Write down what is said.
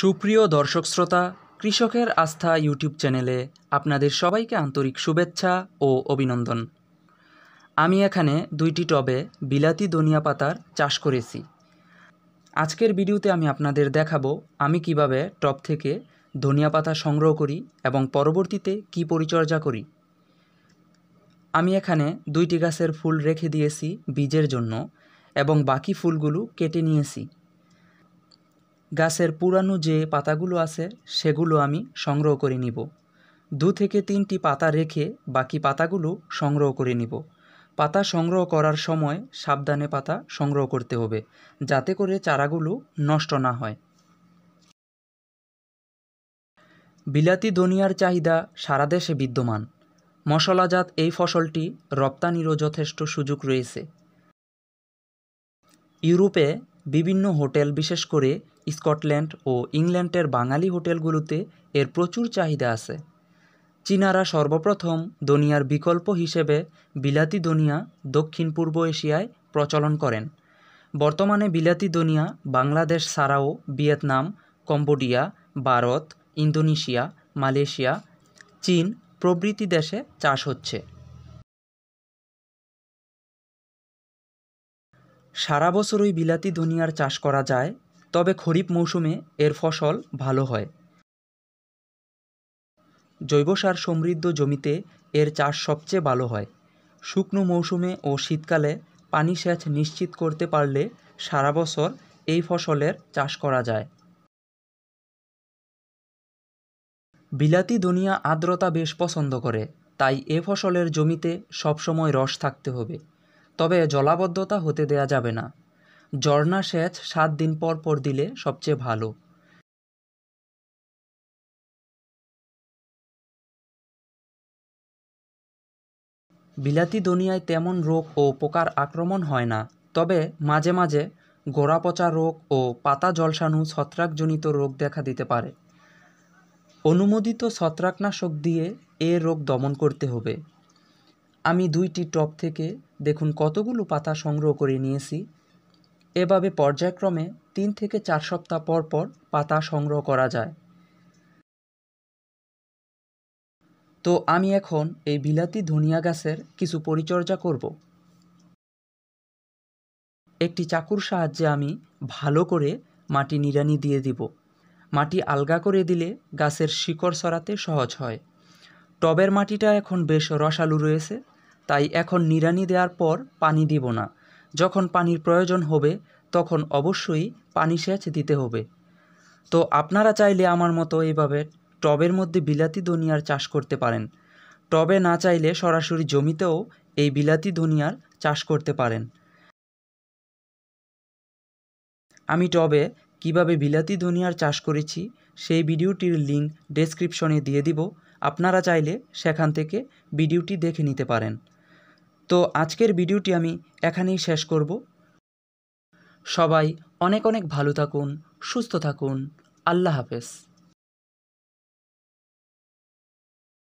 সুপ্রিয় দর্শক শ্রোতা কৃষকের আস্থা ইউটিউব চ্যানেলে আপনাদের সবাইকে আন্তরিক শুভেচ্ছা ও অভিনন্দন আমি এখানে দুইটি টবে বিলাতি ধনিয়া পাতার চাষ করেছি আজকের ভিডিওতে আমি আপনাদের দেখাবো আমি কিভাবে টব থেকে ধনিয়া পাতা সংগ্রহ করি এবং পরবর্তীতে কি পরিচর্যা করি আমি এখানে দুইটি গাছের ফুল রেখে দিয়েছি বীজের জন্য এবং বাকি ফুলগুলো কেটে নিয়েছি গাছের পুরানো যে পাতাগুলো আছে সেগুলো আমি সংগ্রহ করে নিব দু থেকে তিনটি পাতা রেখে বাকি পাতাগুলো সংগ্রহ করে নিব পাতা সংগ্রহ করার সময় সাবধানে পাতা সংগ্রহ করতে হবে যাতে করে চারাগুলো নষ্ট না হয় বিলাতি দুনিয়ার চাহিদা সারা দেশে বিদ্যমান মশলাজাত এই ফসলটি রপ্তানিরও যথেষ্ট সুযোগ রয়েছে ইউরোপে বিভিন্ন হোটেল বিশেষ করে স্কটল্যান্ড ও ইংল্যান্ডের বাঙালি হোটেলগুলোতে এর প্রচুর চাহিদা আছে চীনারা সর্বপ্রথম দুনিয়ার বিকল্প হিসেবে বিলাতি দুনিয়া দক্ষিণ পূর্ব এশিয়ায় প্রচলন করেন বর্তমানে বিলাতি দুনিয়া বাংলাদেশ ছাড়াও Vietnam Cambodia Bharat Indonesia Malaysia চীন প্রভৃতি দেশে চাষ হচ্ছে সারা বছরই বিলাতি ধনিয়ার চাষ করা যায় তবে খরিফ মৌসুমে এর ফসল ভালো হয় জৈব সার সমৃদ্ধ জমিতে এর চাষ সবচেয়ে ভালো হয় শুকনো মৌসুমে ও শীতকালে পানি সেচ নিশ্চিত করতে পারলে সারা বছর এই ফসলের চাষ করা যায় বিলাতি দুনিয়া আর্দ্রতা বেশ পছন্দ করে তাই এ ফসলের জমিতে সবসময় রস থাকতে হবে তবে জলাবদ্ধতা হতে দেয়া যাবে না ঝর্ণা সেচ সাত দিন পর পর দিলে সবচেয়ে ভালো বিলাতি দুনিয়ায় তেমন রোগ ও পোকার আক্রমণ হয় না তবে মাঝে মাঝে গোড়া পচা রোগ ও পাতা জলসাণু ছত্রাকজনিত রোগ দেখা দিতে পারে অনুমোদিত ছত্রাকনাশক দিয়ে এ রোগ দমন করতে হবে আমি দুইটি টপ থেকে দেখুন কতগুলো পাতা সংগ্রহ করে নিয়েছি এভাবে পর্যায়ক্রমে তিন থেকে চার সপ্তাহ পর পর পাতা সংগ্রহ করা যায় তো আমি এখন এই বিলাতি ধনিয়া গাছের কিছু পরিচর্যা করব একটি চাকুর সাহায্যে আমি ভালো করে মাটি নিড়ানি দিয়ে দিব মাটি আলগা করে দিলে গাছের শিকড় সরাতে সহজ হয় টবের মাটিটা এখন বেশ রসালু রয়েছে তাই এখন নিড়ানি দেওয়ার পর পানি দিব না যখন পানির প্রয়োজন হবে তখন অবশ্যই পানি সেচ দিতে হবে তো আপনারা চাইলে আমার মতো এইভাবে টবের মধ্যে বিলাতি ধনিয়ার চাষ করতে পারেন টবে না চাইলে সরাসরি জমিতেও এই বিলাতি ধনিয়ার চাষ করতে পারেন আমি টবে কিভাবে বিলাতি ধনিয়ার চাষ করেছি সেই ভিডিওটির লিঙ্ক ডেসক্রিপশনে দিয়ে দিব আপনারা চাইলে সেখান থেকে ভিডিওটি দেখে নিতে পারেন তো আজকের ভিডিওটি আমি এখানেই শেষ করব সবাই অনেক অনেক ভালো থাকুন সুস্থ থাকুন আল্লাহ হাফেজ